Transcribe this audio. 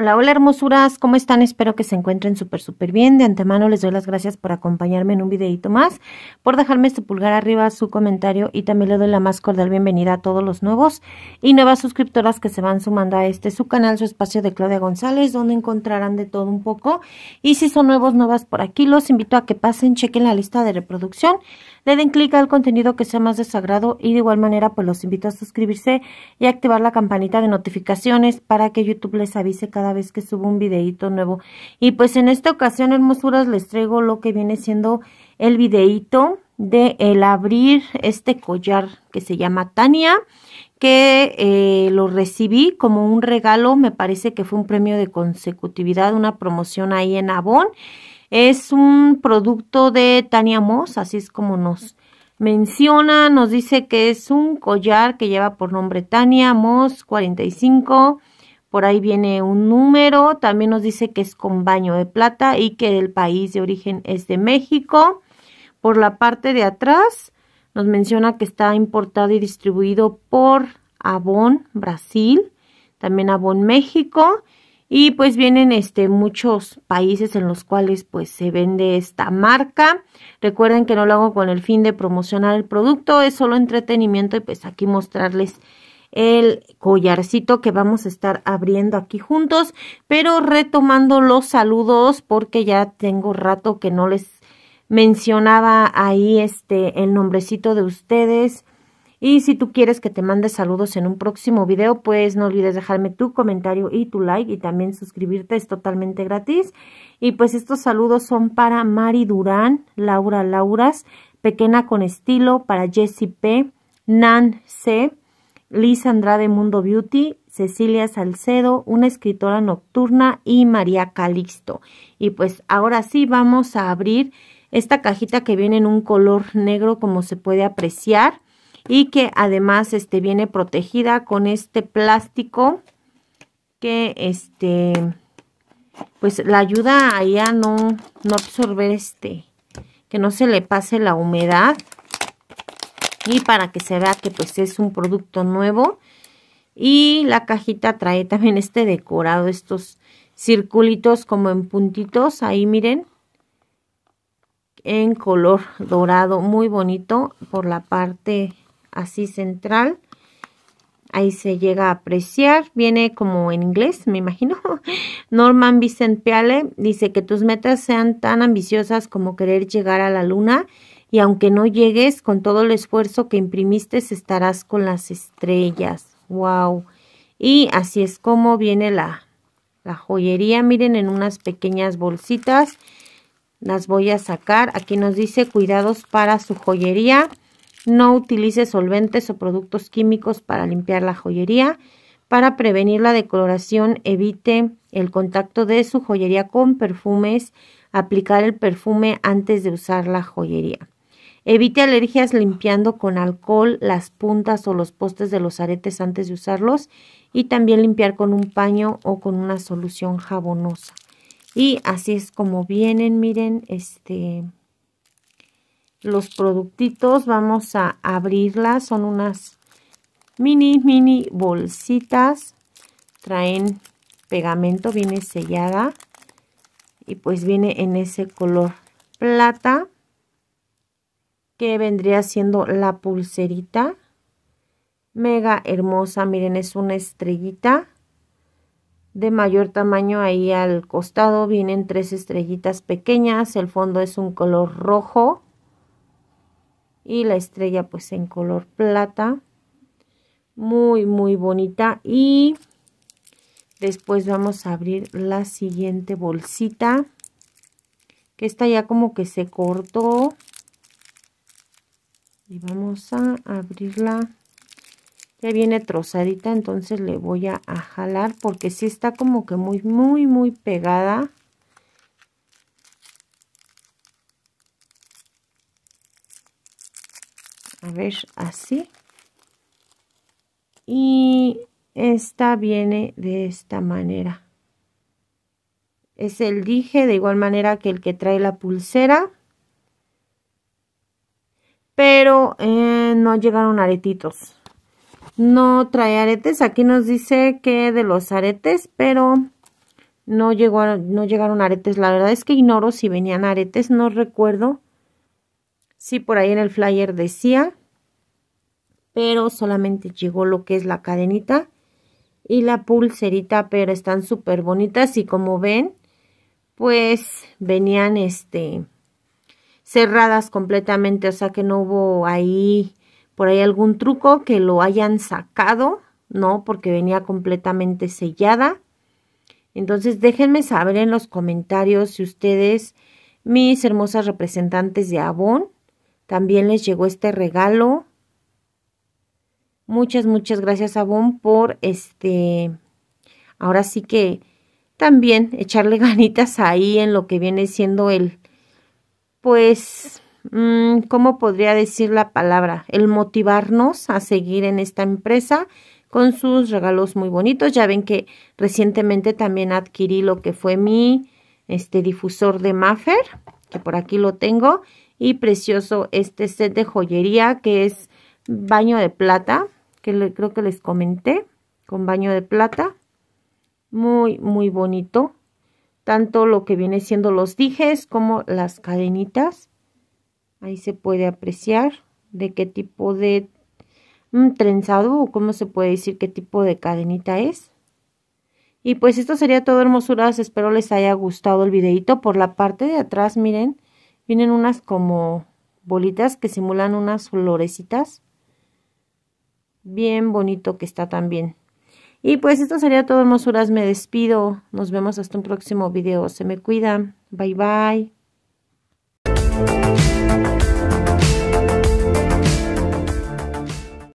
Hola, hola hermosuras, ¿cómo están? Espero que se encuentren súper, súper bien. De antemano les doy las gracias por acompañarme en un videito más, por dejarme su pulgar arriba, su comentario y también le doy la más cordial bienvenida a todos los nuevos y nuevas suscriptoras que se van sumando a este, su canal, su espacio de Claudia González, donde encontrarán de todo un poco. Y si son nuevos, nuevas por aquí, los invito a que pasen, chequen la lista de reproducción, le den clic al contenido que sea más desagrado y de igual manera pues los invito a suscribirse y activar la campanita de notificaciones para que YouTube les avise cada vez que subo un videito nuevo. Y pues en esta ocasión, hermosuras, les traigo lo que viene siendo el videíto de el abrir este collar que se llama Tania, que eh, lo recibí como un regalo, me parece que fue un premio de consecutividad, una promoción ahí en Avon. Es un producto de Tania Moss, así es como nos menciona, nos dice que es un collar que lleva por nombre Tania Moss 45 por ahí viene un número, también nos dice que es con baño de plata y que el país de origen es de México. Por la parte de atrás nos menciona que está importado y distribuido por Avon Brasil, también Avon México y pues vienen este muchos países en los cuales pues se vende esta marca. Recuerden que no lo hago con el fin de promocionar el producto, es solo entretenimiento y pues aquí mostrarles el collarcito que vamos a estar abriendo aquí juntos, pero retomando los saludos porque ya tengo rato que no les mencionaba ahí este el nombrecito de ustedes. Y si tú quieres que te mande saludos en un próximo video, pues no olvides dejarme tu comentario y tu like y también suscribirte, es totalmente gratis. Y pues estos saludos son para Mari Durán, Laura Lauras, Pequeña con Estilo, para Jessie P, Nan C, Liz Andrade Mundo Beauty, Cecilia Salcedo, una escritora nocturna y María Calixto. Y pues ahora sí vamos a abrir esta cajita que viene en un color negro como se puede apreciar y que además este viene protegida con este plástico que este pues la ayuda a a no, no absorber este que no se le pase la humedad para que se vea que pues es un producto nuevo. Y la cajita trae también este decorado, estos circulitos como en puntitos, ahí miren, en color dorado, muy bonito por la parte así central. Ahí se llega a apreciar, viene como en inglés, me imagino. Norman Vincent Piale dice que tus metas sean tan ambiciosas como querer llegar a la luna y aunque no llegues con todo el esfuerzo que imprimiste, estarás con las estrellas. ¡Wow! Y así es como viene la, la joyería. Miren, en unas pequeñas bolsitas las voy a sacar. Aquí nos dice cuidados para su joyería. No utilice solventes o productos químicos para limpiar la joyería. Para prevenir la decoloración, evite el contacto de su joyería con perfumes. Aplicar el perfume antes de usar la joyería. Evite alergias limpiando con alcohol las puntas o los postes de los aretes antes de usarlos y también limpiar con un paño o con una solución jabonosa. Y así es como vienen, miren, este los productitos. Vamos a abrirlas, son unas mini, mini bolsitas. Traen pegamento, viene sellada y pues viene en ese color plata que vendría siendo la pulserita. Mega hermosa, miren, es una estrellita de mayor tamaño. Ahí al costado vienen tres estrellitas pequeñas, el fondo es un color rojo y la estrella pues en color plata. Muy, muy bonita y después vamos a abrir la siguiente bolsita que está ya como que se cortó y vamos a abrirla ya viene trozadita entonces le voy a, jalar porque si sí está como que muy muy muy pegada a ver así y esta viene de esta manera es el dije de igual manera que el que trae la pulsera pero eh, no llegaron aretitos. No trae aretes, aquí nos dice que de los aretes, pero no, no llegaron aretes. La verdad es que ignoro si venían aretes, no recuerdo si por ahí en el flyer decía, pero solamente llegó lo que es la cadenita y la pulserita, pero están súper bonitas y como ven, pues venían este cerradas completamente, o sea que no hubo ahí por ahí algún truco que lo hayan sacado, ¿no? Porque venía completamente sellada. Entonces déjenme saber en los comentarios si ustedes, mis hermosas representantes de Avon, también les llegó este regalo. Muchas, muchas gracias Avon por este, ahora sí que también echarle ganitas ahí en lo que viene siendo el, pues, mm, ¿cómo podría decir la palabra? El motivarnos a seguir en esta empresa con sus regalos muy bonitos. Ya ven que recientemente también adquirí lo que fue mi este difusor de Maffer, que por aquí lo tengo, y precioso este set de joyería que es baño de plata, que le, creo que les comenté, con baño de plata. Muy, muy bonito tanto lo que viene siendo los dijes como las cadenitas. Ahí se puede apreciar de qué tipo de mm, trenzado o cómo se puede decir qué tipo de cadenita es. Y pues esto sería todo hermosuras, espero les haya gustado el videito. Por la parte de atrás, miren, vienen unas como bolitas que simulan unas florecitas. Bien bonito que está también. Y pues esto sería todo, hermosuras. Me despido. Nos vemos hasta un próximo video. Se me cuidan. Bye, bye.